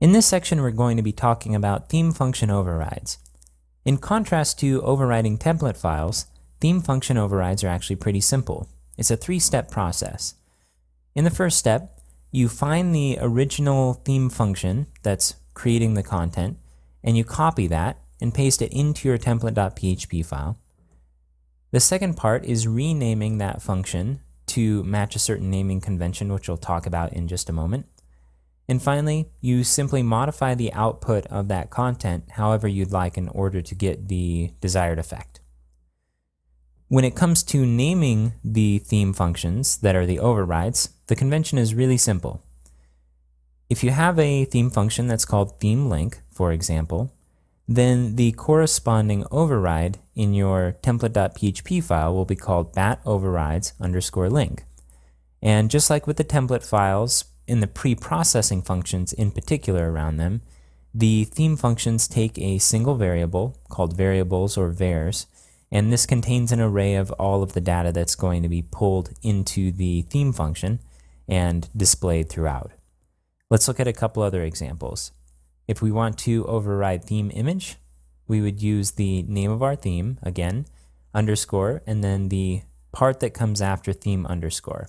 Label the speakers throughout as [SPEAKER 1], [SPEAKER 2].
[SPEAKER 1] In this section, we're going to be talking about theme function overrides. In contrast to overriding template files, theme function overrides are actually pretty simple. It's a three-step process. In the first step, you find the original theme function that's creating the content, and you copy that and paste it into your template.php file. The second part is renaming that function to match a certain naming convention, which we'll talk about in just a moment. And finally, you simply modify the output of that content however you'd like in order to get the desired effect. When it comes to naming the theme functions that are the overrides, the convention is really simple. If you have a theme function that's called theme link, for example, then the corresponding override in your template.php file will be called bat overrides underscore link. And just like with the template files, in the pre-processing functions in particular around them, the theme functions take a single variable called variables or vars, and this contains an array of all of the data that's going to be pulled into the theme function and displayed throughout. Let's look at a couple other examples. If we want to override theme image, we would use the name of our theme, again, underscore, and then the part that comes after theme underscore.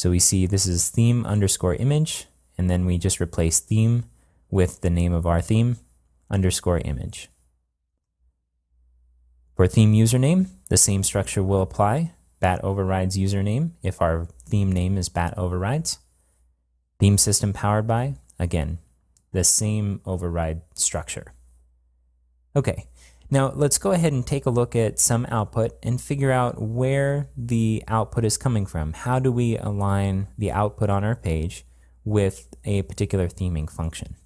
[SPEAKER 1] So we see this is theme underscore image, and then we just replace theme with the name of our theme underscore image. For theme username, the same structure will apply. Bat overrides username if our theme name is bat overrides. Theme system powered by, again, the same override structure. Okay, now let's go ahead and take a look at some output and figure out where the output is coming from. How do we align the output on our page with a particular theming function?